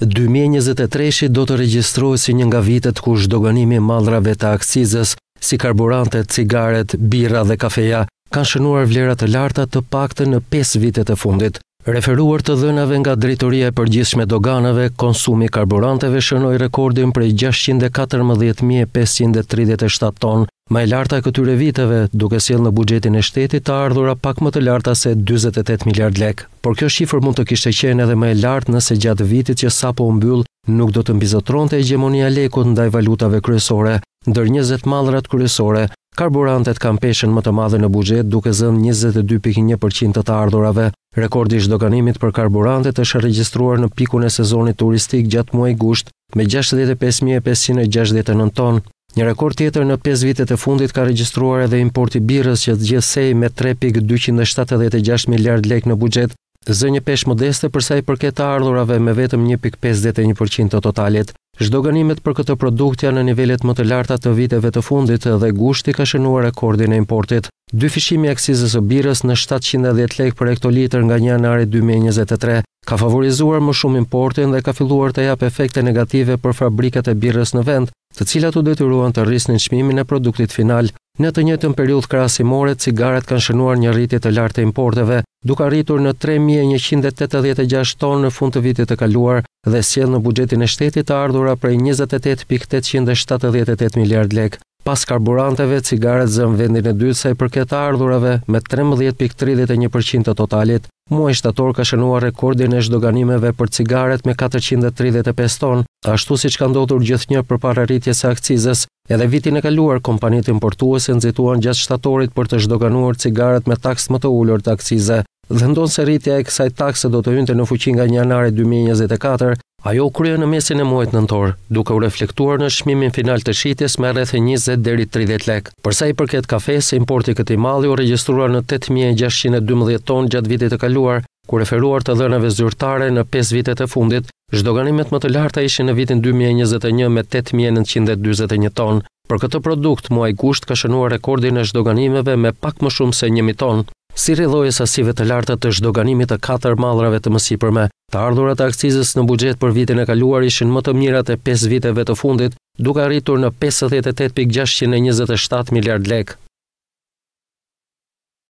2023 do të regjistrohet si një nga vitet ku zhdogënimi i mallrave të akcizës, si karburantet, cigaret, birra dhe kafeja, kanë shënuar vlera të larta të paktën në 5 vitet e fundit. Referuar të dhënave nga drejtoria e përgjithshme doganave, konsumi i karburanteve shënoi rekordin prej 614537 tonë, më e larta e këtyre viteve, duke sjellë në buxhetin e shtetit të ardhura pak më të larta se 48 miliard lekë. Por kjo shifër mund të kishte qenë edhe më e lartë nëse gjatë vitit që sapo u mbyll nuk do të mbizotronte hegemonia lekut ndaj valutave kryesore, ndër 20 mallrat kryesore, karburantet kanë peshën më të madhe në buxhet duke zënë 22.1% të ardhurave. Rekordi i zhdukanimit për karburantet është regjistruar në pikun e sezonit turistik gjatë muaj gusht me 65.569 tonë. Një rekord tjetër në 5 vitet e fundit ka regjistruar edhe importi birës që të gjithsej me 3.276 miliard lek në bugjet, zë një pesh modeste përsa i përket ardhurave me vetëm 1.51% të totalit. Zhdukanimet për këtë produkt janë në nivellet më të larta të viteve të fundit dhe gushti ka shënuar rekordin e importit. Dy fishimi aksizës së birës në 710 lekë për ektolitër nga janari 2023 ka favorizuar më shumë importin dhe ka filluar të jap efekte negative për fabrikat e birës në vend, të cilat u detyruan të rrisnin çmimin e produktit final. Në të njëjtën periudhë krahasimore, cigaret kanë shënuar një rritje të lartë të importeve, duke arritur në 3186 tonë në fund të vitit të kaluar dhe sjell në buxhetin e shtetit të ardhurat prej 28.878 miliard lekë pas karburanteve, cigaret zënë vendin e dytë sa i përket ardhurave me 13.31% të totalit. Muaj shtator ka shënuar rekordin e shdoganimeve për cigaret me 435 ton, ashtu si që ka ndodhur gjithë një për pararitje se akcizës. Edhe vitin e kaluar, kompanit importuese nëzituan gjatë shtatorit për të shdoganuar cigaret me takst më të ullur të akcize. Dhe ndonë se rritja e kësaj takse do të yndë në fuqin nga një janari 2024, Ajo u krye në mesin e muajit nëntor, duke u reflektuar në çmimin final të shitjes me rreth 20 deri 30 lekë. Për sa i përket kafesë, importi këtij malli u regjistruar në 8612 ton gjatë vitit të kaluar, ku referuar të dhënave zyrtare në 5 vitet e fundit, zhdoganimet më të larta ishin në vitin 2021 me 8941 ton. Për këtë produkt, muaj gusht ka shënuar rekordin e zhdoganimeve me pak më shumë se 1000 ton. Si rrëdhojës asive të larta të shdoganimit të 4 malrave të mësipërme, ardhurat e akcizës në bugjet për vitin e kaluar ishin më të mirat e 5 viteve të fundit, duka rritur në 58.627 miljard lekë.